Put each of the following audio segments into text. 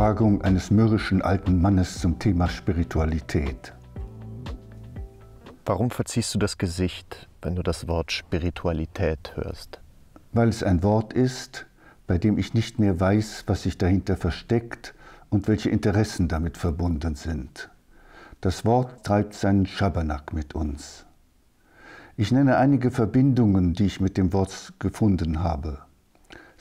Befragung eines mürrischen alten Mannes zum Thema Spiritualität. Warum verziehst du das Gesicht, wenn du das Wort Spiritualität hörst? Weil es ein Wort ist, bei dem ich nicht mehr weiß, was sich dahinter versteckt und welche Interessen damit verbunden sind. Das Wort treibt seinen Schabernack mit uns. Ich nenne einige Verbindungen, die ich mit dem Wort gefunden habe.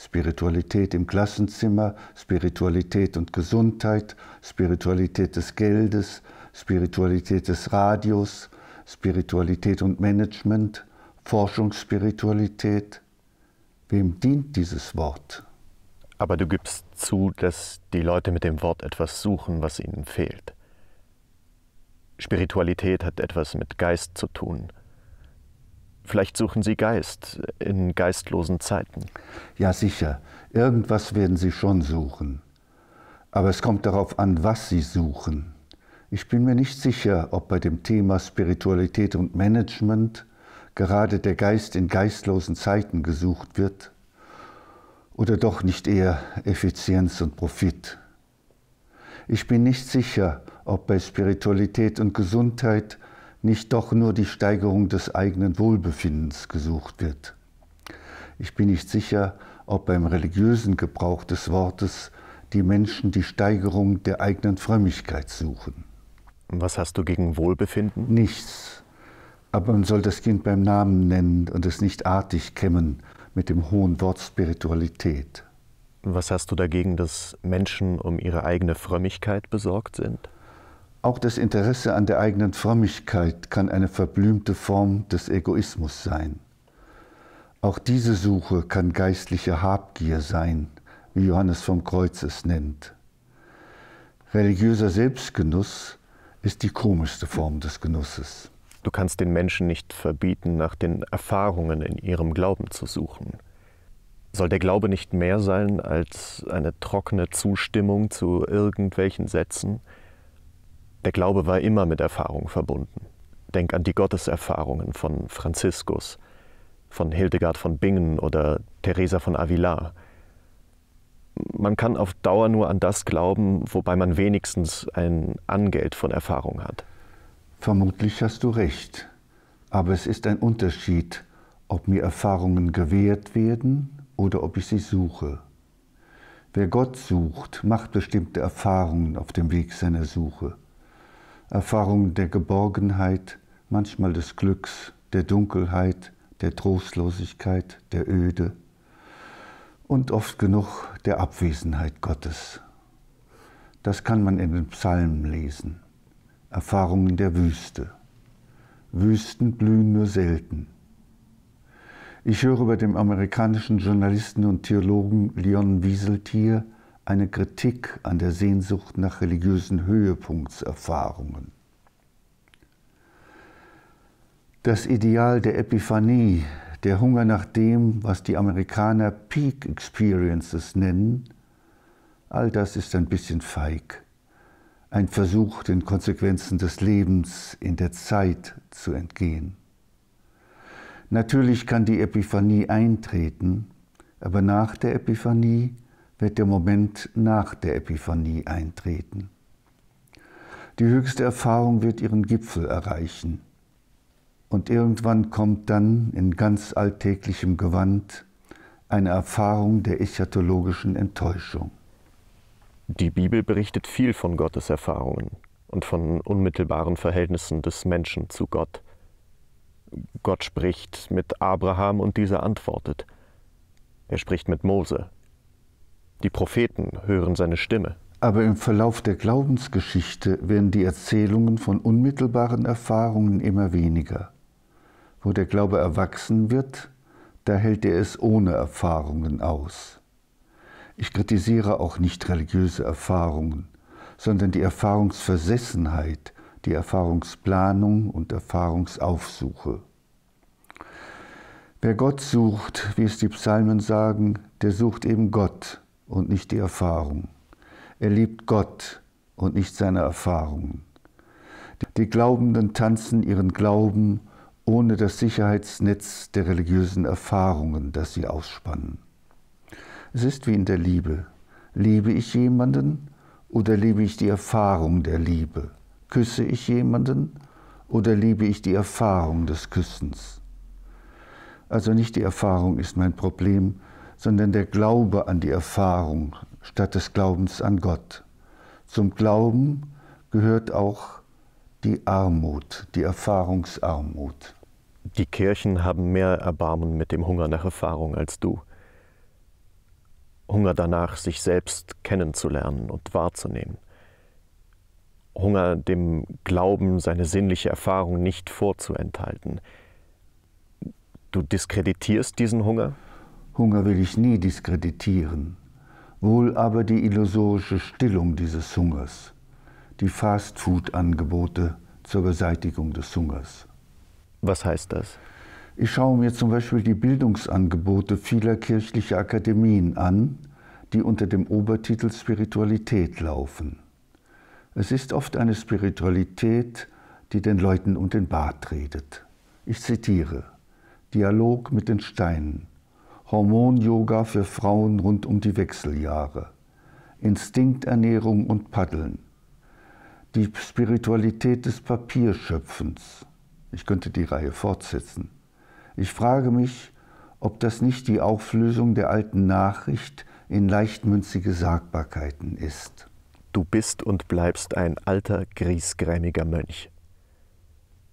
Spiritualität im Klassenzimmer, Spiritualität und Gesundheit, Spiritualität des Geldes, Spiritualität des Radios, Spiritualität und Management, Forschungsspiritualität. Wem dient dieses Wort? Aber du gibst zu, dass die Leute mit dem Wort etwas suchen, was ihnen fehlt. Spiritualität hat etwas mit Geist zu tun, Vielleicht suchen Sie Geist in geistlosen Zeiten. Ja, sicher. Irgendwas werden Sie schon suchen. Aber es kommt darauf an, was Sie suchen. Ich bin mir nicht sicher, ob bei dem Thema Spiritualität und Management gerade der Geist in geistlosen Zeiten gesucht wird oder doch nicht eher Effizienz und Profit. Ich bin nicht sicher, ob bei Spiritualität und Gesundheit nicht doch nur die Steigerung des eigenen Wohlbefindens gesucht wird. Ich bin nicht sicher, ob beim religiösen Gebrauch des Wortes die Menschen die Steigerung der eigenen Frömmigkeit suchen. Was hast du gegen Wohlbefinden? Nichts. Aber man soll das Kind beim Namen nennen und es nicht artig kämmen mit dem hohen Wort Spiritualität. Was hast du dagegen, dass Menschen um ihre eigene Frömmigkeit besorgt sind? Auch das Interesse an der eigenen Frömmigkeit kann eine verblümte Form des Egoismus sein. Auch diese Suche kann geistliche Habgier sein, wie Johannes vom Kreuz es nennt. Religiöser Selbstgenuss ist die komischste Form des Genusses. Du kannst den Menschen nicht verbieten, nach den Erfahrungen in ihrem Glauben zu suchen. Soll der Glaube nicht mehr sein als eine trockene Zustimmung zu irgendwelchen Sätzen? Der Glaube war immer mit Erfahrung verbunden. Denk an die Gotteserfahrungen von Franziskus, von Hildegard von Bingen oder Teresa von Avila. Man kann auf Dauer nur an das glauben, wobei man wenigstens ein Angeld von Erfahrung hat. Vermutlich hast du recht, aber es ist ein Unterschied, ob mir Erfahrungen gewährt werden oder ob ich sie suche. Wer Gott sucht, macht bestimmte Erfahrungen auf dem Weg seiner Suche. Erfahrung der Geborgenheit, manchmal des Glücks, der Dunkelheit, der Trostlosigkeit, der Öde und oft genug der Abwesenheit Gottes. Das kann man in den Psalmen lesen. Erfahrungen der Wüste. Wüsten blühen nur selten. Ich höre bei dem amerikanischen Journalisten und Theologen Leon Wieseltier eine Kritik an der Sehnsucht nach religiösen Höhepunktserfahrungen. Das Ideal der Epiphanie, der Hunger nach dem, was die Amerikaner Peak Experiences nennen, all das ist ein bisschen feig. Ein Versuch, den Konsequenzen des Lebens in der Zeit zu entgehen. Natürlich kann die Epiphanie eintreten, aber nach der Epiphanie wird der Moment nach der Epiphanie eintreten. Die höchste Erfahrung wird ihren Gipfel erreichen. Und irgendwann kommt dann in ganz alltäglichem Gewand eine Erfahrung der eschatologischen Enttäuschung. Die Bibel berichtet viel von Gottes Erfahrungen und von unmittelbaren Verhältnissen des Menschen zu Gott. Gott spricht mit Abraham und dieser antwortet. Er spricht mit Mose die Propheten hören seine Stimme. Aber im Verlauf der Glaubensgeschichte werden die Erzählungen von unmittelbaren Erfahrungen immer weniger. Wo der Glaube erwachsen wird, da hält er es ohne Erfahrungen aus. Ich kritisiere auch nicht religiöse Erfahrungen, sondern die Erfahrungsversessenheit, die Erfahrungsplanung und Erfahrungsaufsuche. Wer Gott sucht, wie es die Psalmen sagen, der sucht eben Gott und nicht die Erfahrung. Er liebt Gott und nicht seine Erfahrungen. Die Glaubenden tanzen ihren Glauben ohne das Sicherheitsnetz der religiösen Erfahrungen, das sie ausspannen. Es ist wie in der Liebe. Liebe ich jemanden oder liebe ich die Erfahrung der Liebe? Küsse ich jemanden oder liebe ich die Erfahrung des Küssens? Also nicht die Erfahrung ist mein Problem, sondern der Glaube an die Erfahrung statt des Glaubens an Gott. Zum Glauben gehört auch die Armut, die Erfahrungsarmut. Die Kirchen haben mehr Erbarmen mit dem Hunger nach Erfahrung als du. Hunger danach, sich selbst kennenzulernen und wahrzunehmen. Hunger, dem Glauben seine sinnliche Erfahrung nicht vorzuenthalten. Du diskreditierst diesen Hunger? Hunger will ich nie diskreditieren, wohl aber die illusorische Stillung dieses Hungers, die Fastfood-Angebote zur Beseitigung des Hungers. Was heißt das? Ich schaue mir zum Beispiel die Bildungsangebote vieler kirchlicher Akademien an, die unter dem Obertitel Spiritualität laufen. Es ist oft eine Spiritualität, die den Leuten um den Bart redet. Ich zitiere, Dialog mit den Steinen, Hormon-Yoga für Frauen rund um die Wechseljahre, Instinkternährung und Paddeln, die Spiritualität des Papierschöpfens. Ich könnte die Reihe fortsetzen. Ich frage mich, ob das nicht die Auflösung der alten Nachricht in leichtmünzige Sagbarkeiten ist. Du bist und bleibst ein alter, griesgrämiger Mönch.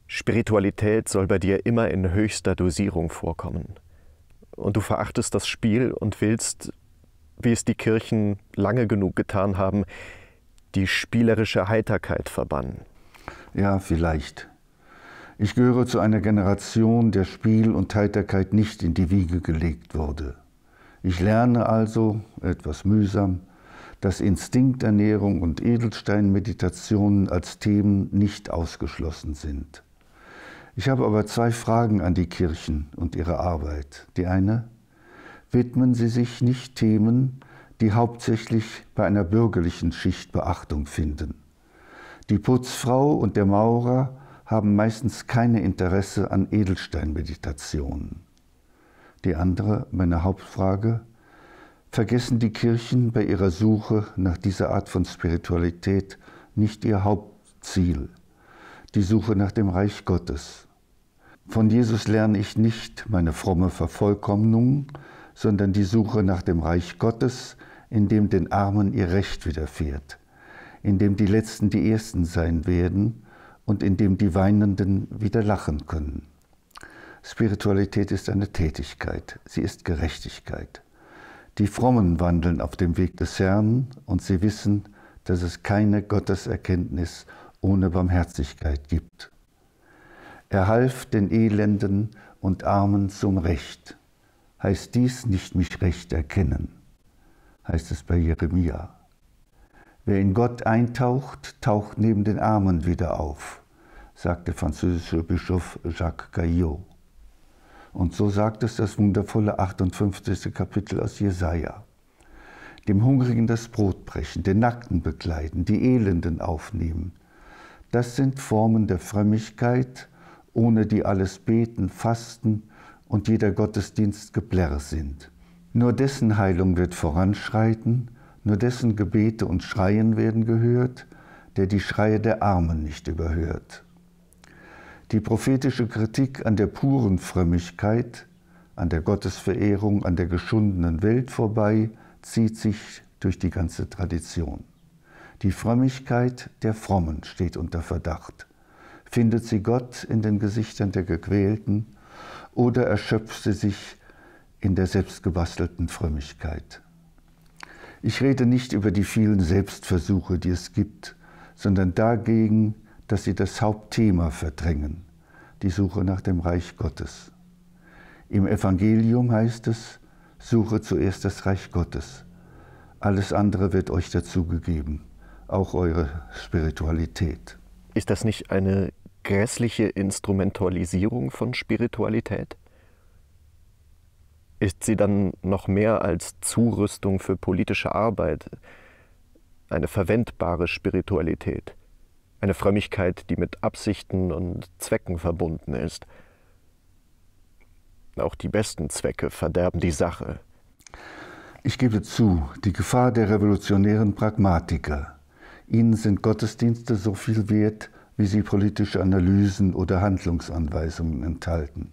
Spiritualität soll bei dir immer in höchster Dosierung vorkommen und du verachtest das Spiel und willst, wie es die Kirchen lange genug getan haben, die spielerische Heiterkeit verbannen. Ja, vielleicht. Ich gehöre zu einer Generation, der Spiel und Heiterkeit nicht in die Wiege gelegt wurde. Ich lerne also, etwas mühsam, dass Instinkternährung und Edelsteinmeditationen als Themen nicht ausgeschlossen sind. Ich habe aber zwei Fragen an die Kirchen und ihre Arbeit. Die eine, widmen Sie sich nicht Themen, die hauptsächlich bei einer bürgerlichen Schicht Beachtung finden. Die Putzfrau und der Maurer haben meistens keine Interesse an Edelsteinmeditationen. Die andere, meine Hauptfrage, vergessen die Kirchen bei ihrer Suche nach dieser Art von Spiritualität nicht ihr Hauptziel, die Suche nach dem Reich Gottes. Von Jesus lerne ich nicht meine fromme Vervollkommnung, sondern die Suche nach dem Reich Gottes, in dem den Armen ihr Recht widerfährt, in dem die Letzten die Ersten sein werden und in dem die Weinenden wieder lachen können. Spiritualität ist eine Tätigkeit, sie ist Gerechtigkeit. Die Frommen wandeln auf dem Weg des Herrn und sie wissen, dass es keine Gotteserkenntnis ohne Barmherzigkeit gibt. Er half den Elenden und Armen zum Recht. Heißt dies nicht mich recht erkennen, heißt es bei Jeremia. Wer in Gott eintaucht, taucht neben den Armen wieder auf, sagt der französische Bischof Jacques Gaillot. Und so sagt es das wundervolle 58. Kapitel aus Jesaja. Dem Hungrigen das Brot brechen, den Nackten bekleiden, die Elenden aufnehmen, das sind Formen der Frömmigkeit, ohne die alles Beten, Fasten und jeder Gottesdienst Geblärr sind. Nur dessen Heilung wird voranschreiten, nur dessen Gebete und Schreien werden gehört, der die Schreie der Armen nicht überhört. Die prophetische Kritik an der puren Frömmigkeit, an der Gottesverehrung, an der geschundenen Welt vorbei, zieht sich durch die ganze Tradition. Die Frömmigkeit der Frommen steht unter Verdacht. Findet sie Gott in den Gesichtern der Gequälten oder erschöpft sie sich in der selbstgebastelten Frömmigkeit? Ich rede nicht über die vielen Selbstversuche, die es gibt, sondern dagegen, dass sie das Hauptthema verdrängen, die Suche nach dem Reich Gottes. Im Evangelium heißt es, suche zuerst das Reich Gottes. Alles andere wird euch dazugegeben auch eure Spiritualität. Ist das nicht eine grässliche Instrumentalisierung von Spiritualität? Ist sie dann noch mehr als Zurüstung für politische Arbeit eine verwendbare Spiritualität? Eine Frömmigkeit, die mit Absichten und Zwecken verbunden ist? Auch die besten Zwecke verderben die Sache. Ich gebe zu, die Gefahr der revolutionären Pragmatiker Ihnen sind Gottesdienste so viel wert, wie sie politische Analysen oder Handlungsanweisungen enthalten.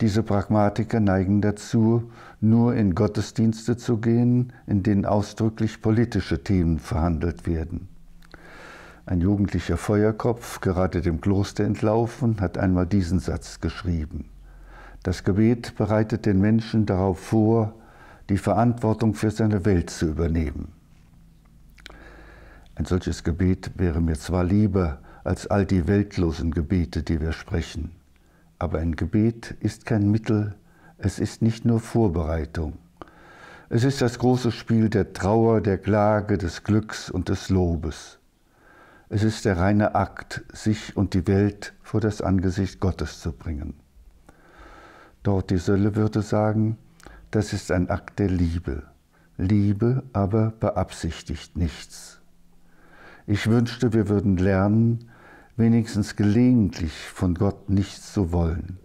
Diese Pragmatiker neigen dazu, nur in Gottesdienste zu gehen, in denen ausdrücklich politische Themen verhandelt werden. Ein jugendlicher Feuerkopf, gerade dem Kloster entlaufen, hat einmal diesen Satz geschrieben. Das Gebet bereitet den Menschen darauf vor, die Verantwortung für seine Welt zu übernehmen. Ein solches Gebet wäre mir zwar lieber als all die weltlosen Gebete, die wir sprechen, aber ein Gebet ist kein Mittel, es ist nicht nur Vorbereitung. Es ist das große Spiel der Trauer, der Klage, des Glücks und des Lobes. Es ist der reine Akt, sich und die Welt vor das Angesicht Gottes zu bringen. Dort die Sölle würde sagen, das ist ein Akt der Liebe. Liebe aber beabsichtigt nichts. Ich wünschte, wir würden lernen, wenigstens gelegentlich von Gott nichts zu wollen.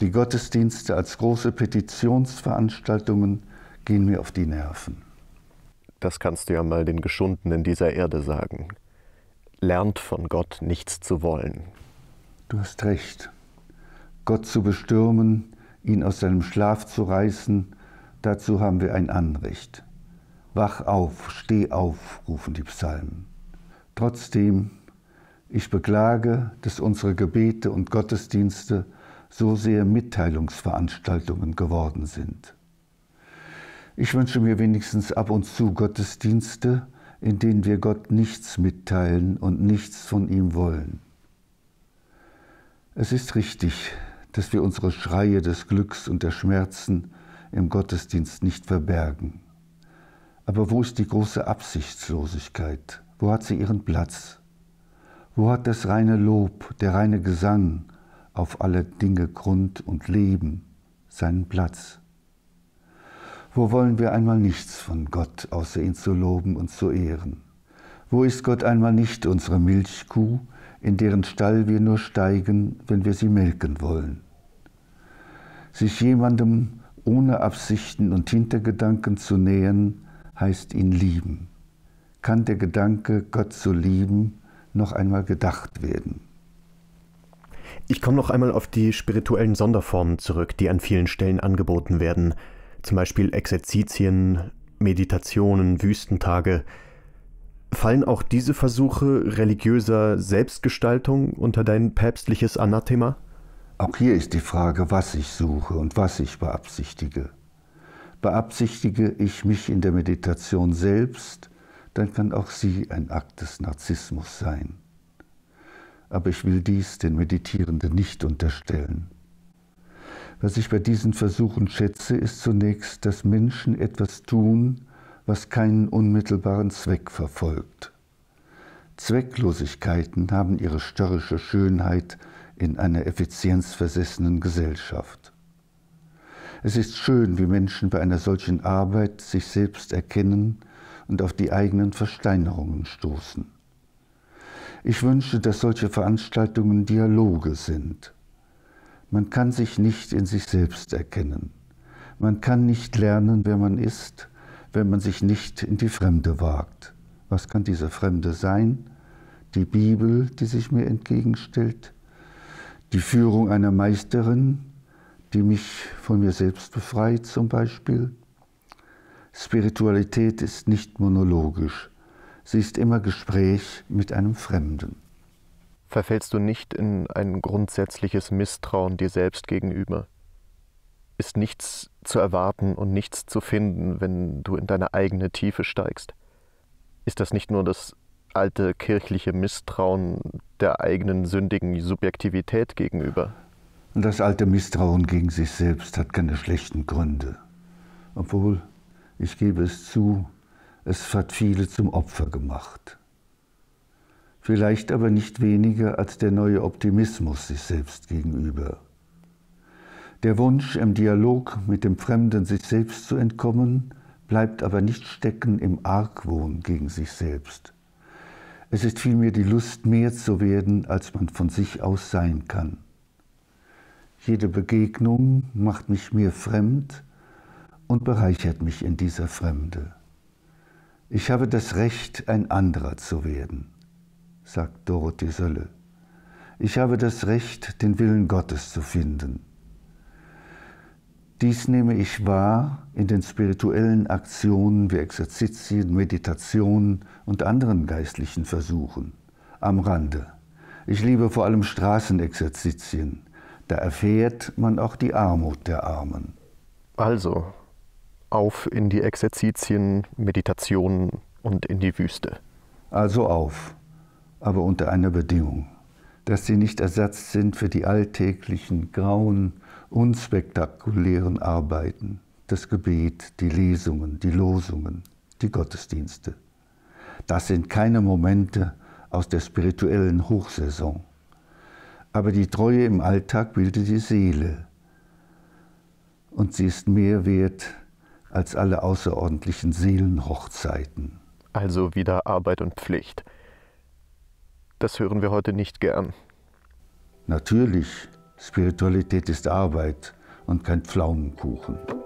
Die Gottesdienste als große Petitionsveranstaltungen gehen mir auf die Nerven. Das kannst du ja mal den Geschundenen dieser Erde sagen. Lernt von Gott nichts zu wollen. Du hast recht. Gott zu bestürmen, ihn aus seinem Schlaf zu reißen, dazu haben wir ein Anrecht. Wach auf, steh auf, rufen die Psalmen. Trotzdem, ich beklage, dass unsere Gebete und Gottesdienste so sehr Mitteilungsveranstaltungen geworden sind. Ich wünsche mir wenigstens ab und zu Gottesdienste, in denen wir Gott nichts mitteilen und nichts von ihm wollen. Es ist richtig, dass wir unsere Schreie des Glücks und der Schmerzen im Gottesdienst nicht verbergen. Aber wo ist die große Absichtslosigkeit? Wo hat sie ihren Platz? Wo hat das reine Lob, der reine Gesang auf alle Dinge Grund und Leben seinen Platz? Wo wollen wir einmal nichts von Gott, außer ihn zu loben und zu ehren? Wo ist Gott einmal nicht unsere Milchkuh, in deren Stall wir nur steigen, wenn wir sie melken wollen? Sich jemandem ohne Absichten und Hintergedanken zu nähern, heißt ihn lieben kann der Gedanke, Gott zu lieben, noch einmal gedacht werden. Ich komme noch einmal auf die spirituellen Sonderformen zurück, die an vielen Stellen angeboten werden, zum Beispiel Exerzitien, Meditationen, Wüstentage. Fallen auch diese Versuche religiöser Selbstgestaltung unter dein päpstliches Anathema? Auch hier ist die Frage, was ich suche und was ich beabsichtige. Beabsichtige ich mich in der Meditation selbst dann kann auch sie ein Akt des Narzissmus sein. Aber ich will dies den Meditierenden nicht unterstellen. Was ich bei diesen Versuchen schätze, ist zunächst, dass Menschen etwas tun, was keinen unmittelbaren Zweck verfolgt. Zwecklosigkeiten haben ihre störrische Schönheit in einer effizienzversessenen Gesellschaft. Es ist schön, wie Menschen bei einer solchen Arbeit sich selbst erkennen, und auf die eigenen Versteinerungen stoßen. Ich wünsche, dass solche Veranstaltungen Dialoge sind. Man kann sich nicht in sich selbst erkennen. Man kann nicht lernen, wer man ist, wenn man sich nicht in die Fremde wagt. Was kann diese Fremde sein? Die Bibel, die sich mir entgegenstellt, die Führung einer Meisterin, die mich von mir selbst befreit zum Beispiel, Spiritualität ist nicht monologisch. Sie ist immer Gespräch mit einem Fremden. Verfällst du nicht in ein grundsätzliches Misstrauen dir selbst gegenüber? Ist nichts zu erwarten und nichts zu finden, wenn du in deine eigene Tiefe steigst? Ist das nicht nur das alte kirchliche Misstrauen der eigenen sündigen Subjektivität gegenüber? Und das alte Misstrauen gegen sich selbst hat keine schlechten Gründe. Obwohl ich gebe es zu, es hat viele zum Opfer gemacht. Vielleicht aber nicht weniger als der neue Optimismus sich selbst gegenüber. Der Wunsch, im Dialog mit dem Fremden sich selbst zu entkommen, bleibt aber nicht stecken im Argwohn gegen sich selbst. Es ist vielmehr die Lust, mehr zu werden, als man von sich aus sein kann. Jede Begegnung macht mich mir fremd, und bereichert mich in dieser Fremde. Ich habe das Recht, ein anderer zu werden, sagt Dorothee Sölle. Ich habe das Recht, den Willen Gottes zu finden. Dies nehme ich wahr in den spirituellen Aktionen wie Exerzitien, Meditationen und anderen geistlichen Versuchen. Am Rande. Ich liebe vor allem Straßenexerzitien. Da erfährt man auch die Armut der Armen. Also, auf in die Exerzitien, Meditationen und in die Wüste? Also auf, aber unter einer Bedingung, dass sie nicht Ersatz sind für die alltäglichen, grauen, unspektakulären Arbeiten, das Gebet, die Lesungen, die Losungen, die Gottesdienste. Das sind keine Momente aus der spirituellen Hochsaison. Aber die Treue im Alltag bildet die Seele. Und sie ist mehr wert als alle außerordentlichen Seelenhochzeiten. Also wieder Arbeit und Pflicht. Das hören wir heute nicht gern. Natürlich, Spiritualität ist Arbeit und kein Pflaumenkuchen.